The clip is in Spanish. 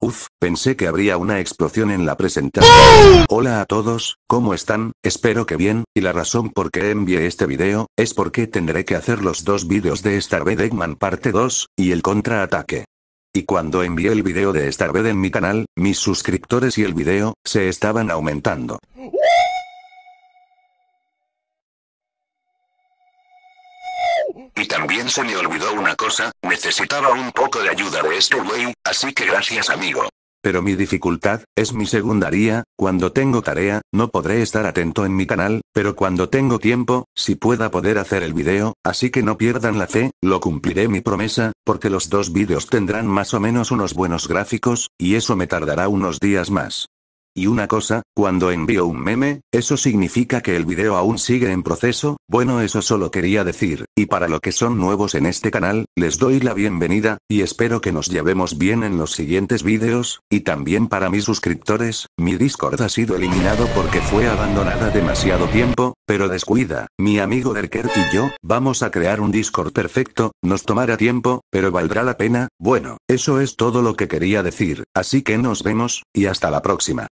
Uf, pensé que habría una explosión en la presentación. Hola a todos, ¿cómo están? Espero que bien, y la razón por qué envié este video, es porque tendré que hacer los dos vídeos de Starved Eggman parte 2, y el contraataque. Y cuando envié el video de Starved en mi canal, mis suscriptores y el video, se estaban aumentando. Y también se me olvidó una cosa, necesitaba un poco de ayuda de este güey, así que gracias amigo. Pero mi dificultad, es mi secundaria, cuando tengo tarea, no podré estar atento en mi canal, pero cuando tengo tiempo, si pueda poder hacer el video, así que no pierdan la fe, lo cumpliré mi promesa, porque los dos vídeos tendrán más o menos unos buenos gráficos, y eso me tardará unos días más. Y una cosa, cuando envío un meme, eso significa que el video aún sigue en proceso, bueno eso solo quería decir, y para lo que son nuevos en este canal, les doy la bienvenida, y espero que nos llevemos bien en los siguientes videos, y también para mis suscriptores, mi Discord ha sido eliminado porque fue abandonada demasiado tiempo, pero descuida, mi amigo Derkert y yo, vamos a crear un Discord perfecto, nos tomará tiempo, pero valdrá la pena, bueno, eso es todo lo que quería decir, así que nos vemos, y hasta la próxima.